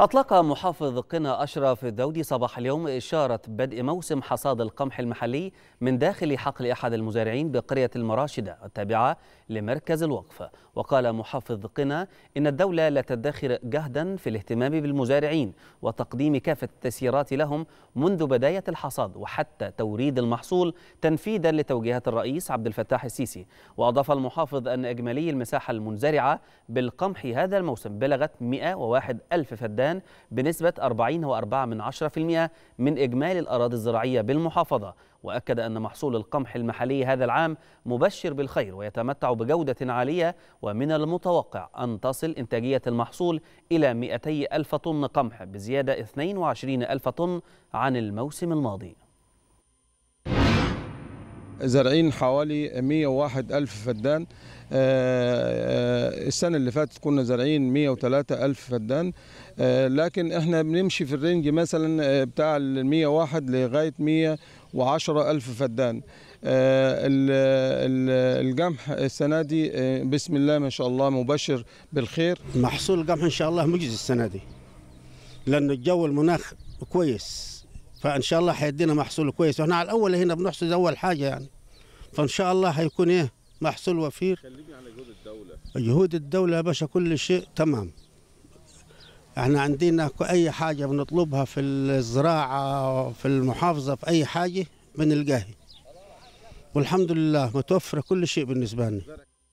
أطلق محافظ قنا أشرف الدودي صباح اليوم إشارة بدء موسم حصاد القمح المحلي من داخل حقل أحد المزارعين بقرية المراشدة التابعة لمركز الوقف وقال محافظ قنا إن الدولة لا تدخر جهدا في الاهتمام بالمزارعين وتقديم كافة التسييرات لهم منذ بداية الحصاد وحتى توريد المحصول تنفيذا لتوجيهات الرئيس عبد الفتاح السيسي وأضاف المحافظ أن إجمالي المساحة المنزرعة بالقمح هذا الموسم بلغت 101 ألف فدان البلدان بنسبة 40.4% من إجمالي الأراضي الزراعية بالمحافظة وأكد أن محصول القمح المحلي هذا العام مبشر بالخير ويتمتع بجودة عالية ومن المتوقع أن تصل إنتاجية المحصول إلى 200 ألف طن قمح بزيادة 22 ألف طن عن الموسم الماضي زارعين حوالي 101 ألف فدان آه، آه، السنة اللي فاتت كنا زارعين 103 ألف فدان آه، لكن احنا بنمشي في الرينج مثلا بتاع ال 101 لغاية 110 ألف فدان القمح السنة دي بسم الله ما شاء الله مبشر بالخير محصول القمح إن شاء الله مجزي السنة دي لأن الجو المناخ كويس فان شاء الله حيدينا محصول كويس واحنا على الاول هنا بنحصد اول حاجه يعني فان شاء الله هيكون ايه محصول وفير كلمني على جهود الدوله جهود الدوله يا باشا كل شيء تمام احنا عندنا اي حاجه بنطلبها في الزراعه في المحافظه في اي حاجه بنلقاها والحمد لله متوفره كل شيء بالنسبه لنا